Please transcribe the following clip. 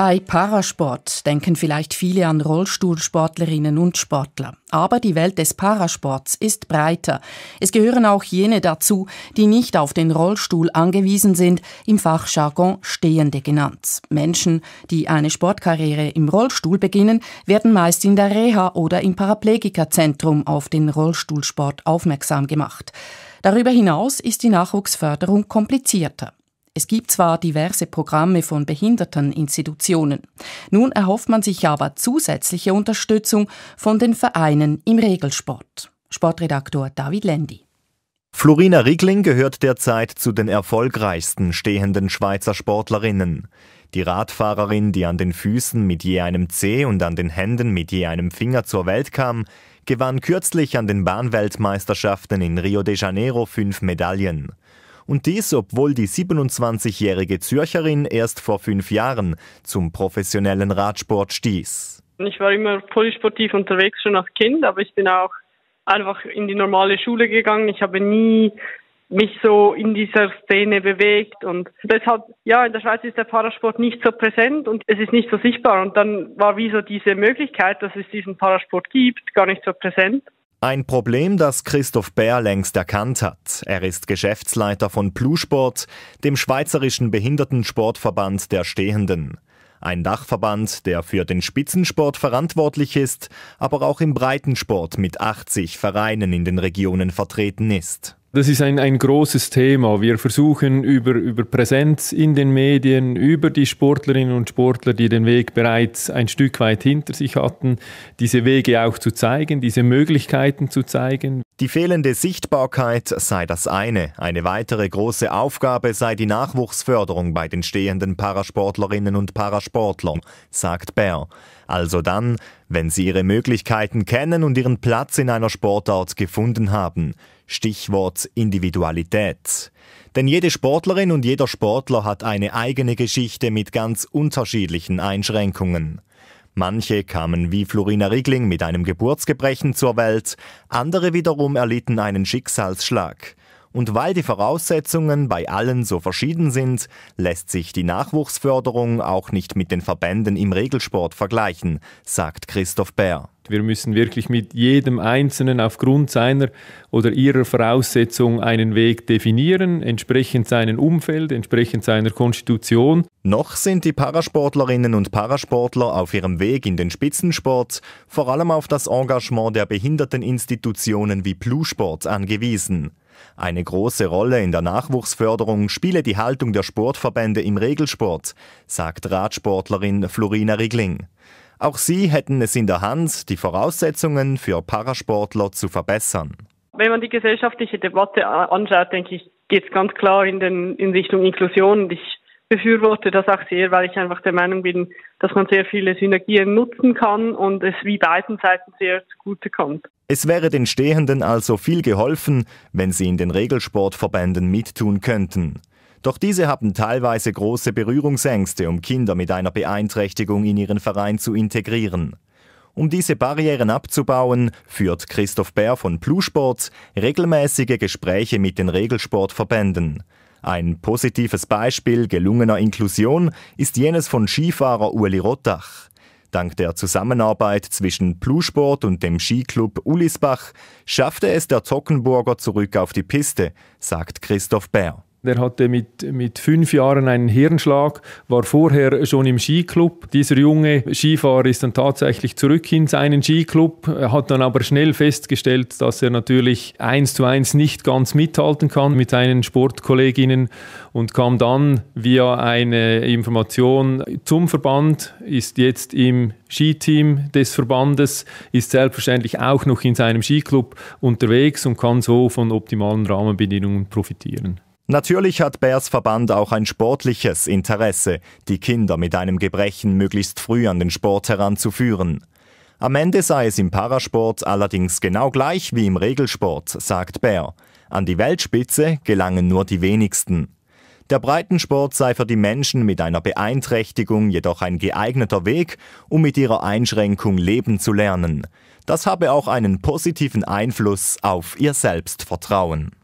Bei Parasport denken vielleicht viele an Rollstuhlsportlerinnen und Sportler. Aber die Welt des Parasports ist breiter. Es gehören auch jene dazu, die nicht auf den Rollstuhl angewiesen sind, im Fachjargon Stehende genannt. Menschen, die eine Sportkarriere im Rollstuhl beginnen, werden meist in der Reha oder im Paraplegikerzentrum auf den Rollstuhlsport aufmerksam gemacht. Darüber hinaus ist die Nachwuchsförderung komplizierter. Es gibt zwar diverse Programme von Behinderteninstitutionen, nun erhofft man sich aber zusätzliche Unterstützung von den Vereinen im Regelsport. Sportredaktor David Lendi. Florina Riegling gehört derzeit zu den erfolgreichsten stehenden Schweizer Sportlerinnen. Die Radfahrerin, die an den Füßen mit je einem Zeh und an den Händen mit je einem Finger zur Welt kam, gewann kürzlich an den Bahnweltmeisterschaften in Rio de Janeiro fünf Medaillen. Und dies, obwohl die 27-jährige Zürcherin erst vor fünf Jahren zum professionellen Radsport stieß. Ich war immer polysportiv unterwegs schon als Kind, aber ich bin auch einfach in die normale Schule gegangen. Ich habe nie mich so in dieser Szene bewegt und deshalb, ja, in der Schweiz ist der Parasport nicht so präsent und es ist nicht so sichtbar und dann war wie so diese Möglichkeit, dass es diesen Parasport gibt, gar nicht so präsent ein Problem, das Christoph Bär längst erkannt hat. Er ist Geschäftsleiter von Plusport, dem Schweizerischen Behindertensportverband der Stehenden. Ein Dachverband, der für den Spitzensport verantwortlich ist, aber auch im Breitensport mit 80 Vereinen in den Regionen vertreten ist. Das ist ein, ein großes Thema. Wir versuchen über, über Präsenz in den Medien, über die Sportlerinnen und Sportler, die den Weg bereits ein Stück weit hinter sich hatten, diese Wege auch zu zeigen, diese Möglichkeiten zu zeigen. Die fehlende Sichtbarkeit sei das eine. Eine weitere große Aufgabe sei die Nachwuchsförderung bei den stehenden Parasportlerinnen und Parasportlern, sagt Bär. Also dann, wenn sie ihre Möglichkeiten kennen und ihren Platz in einer Sportart gefunden haben. Stichwort Individualität. Denn jede Sportlerin und jeder Sportler hat eine eigene Geschichte mit ganz unterschiedlichen Einschränkungen. Manche kamen wie Florina Riegling mit einem Geburtsgebrechen zur Welt, andere wiederum erlitten einen Schicksalsschlag. Und weil die Voraussetzungen bei allen so verschieden sind, lässt sich die Nachwuchsförderung auch nicht mit den Verbänden im Regelsport vergleichen, sagt Christoph Bär. Wir müssen wirklich mit jedem Einzelnen aufgrund seiner oder ihrer Voraussetzung einen Weg definieren, entsprechend seinem Umfeld, entsprechend seiner Konstitution. Noch sind die Parasportlerinnen und Parasportler auf ihrem Weg in den Spitzensport vor allem auf das Engagement der Behinderteninstitutionen wie Plusport angewiesen. Eine große Rolle in der Nachwuchsförderung spiele die Haltung der Sportverbände im Regelsport, sagt Radsportlerin Florina Rigling. Auch sie hätten es in der Hand, die Voraussetzungen für Parasportler zu verbessern. Wenn man die gesellschaftliche Debatte anschaut, denke ich, geht es ganz klar in, den, in Richtung Inklusion. Und ich befürworte das auch sehr, weil ich einfach der Meinung bin, dass man sehr viele Synergien nutzen kann und es wie beiden Seiten sehr zugute kommt. Es wäre den Stehenden also viel geholfen, wenn sie in den Regelsportverbänden mittun könnten. Doch diese haben teilweise große Berührungsängste, um Kinder mit einer Beeinträchtigung in ihren Verein zu integrieren. Um diese Barrieren abzubauen, führt Christoph Bär von Plusport regelmäßige Gespräche mit den Regelsportverbänden. Ein positives Beispiel gelungener Inklusion ist jenes von Skifahrer Ueli Rottach. Dank der Zusammenarbeit zwischen Plusport und dem Skiclub Ulisbach schaffte es der Tockenburger zurück auf die Piste, sagt Christoph Bär. Der hatte mit, mit fünf Jahren einen Hirnschlag, war vorher schon im Skiclub. Dieser junge Skifahrer ist dann tatsächlich zurück in seinen Skiclub, äh, hat dann aber schnell festgestellt, dass er natürlich eins zu eins nicht ganz mithalten kann mit seinen Sportkolleginnen und kam dann via eine Information zum Verband, ist jetzt im Skiteam des Verbandes, ist selbstverständlich auch noch in seinem Skiclub unterwegs und kann so von optimalen Rahmenbedingungen profitieren. Natürlich hat Bärs Verband auch ein sportliches Interesse, die Kinder mit einem Gebrechen möglichst früh an den Sport heranzuführen. Am Ende sei es im Parasport allerdings genau gleich wie im Regelsport, sagt Bär. An die Weltspitze gelangen nur die wenigsten. Der Breitensport sei für die Menschen mit einer Beeinträchtigung jedoch ein geeigneter Weg, um mit ihrer Einschränkung leben zu lernen. Das habe auch einen positiven Einfluss auf ihr Selbstvertrauen.